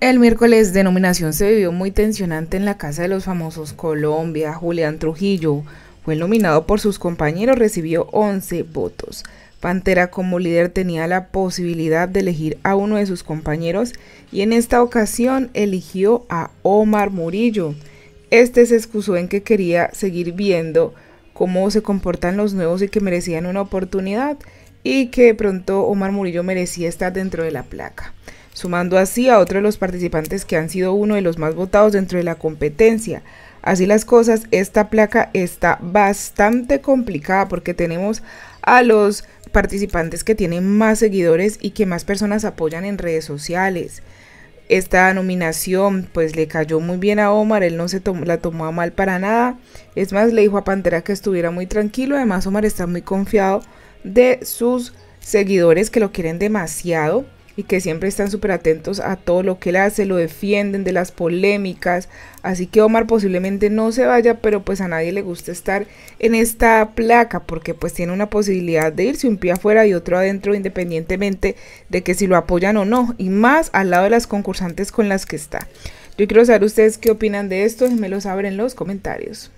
El miércoles de nominación se vivió muy tensionante en la casa de los famosos Colombia. Julián Trujillo fue nominado por sus compañeros, recibió 11 votos. Pantera como líder tenía la posibilidad de elegir a uno de sus compañeros y en esta ocasión eligió a Omar Murillo. Este se excusó en que quería seguir viendo cómo se comportan los nuevos y que merecían una oportunidad y que de pronto Omar Murillo merecía estar dentro de la placa sumando así a otro de los participantes que han sido uno de los más votados dentro de la competencia. Así las cosas, esta placa está bastante complicada porque tenemos a los participantes que tienen más seguidores y que más personas apoyan en redes sociales. Esta nominación pues le cayó muy bien a Omar, él no se la tomó mal para nada. Es más, le dijo a Pantera que estuviera muy tranquilo, además Omar está muy confiado de sus seguidores que lo quieren demasiado y que siempre están súper atentos a todo lo que él hace, lo defienden de las polémicas. Así que Omar posiblemente no se vaya, pero pues a nadie le gusta estar en esta placa porque pues tiene una posibilidad de irse un pie afuera y otro adentro independientemente de que si lo apoyan o no y más al lado de las concursantes con las que está. Yo quiero saber ustedes qué opinan de esto y me lo saben en los comentarios.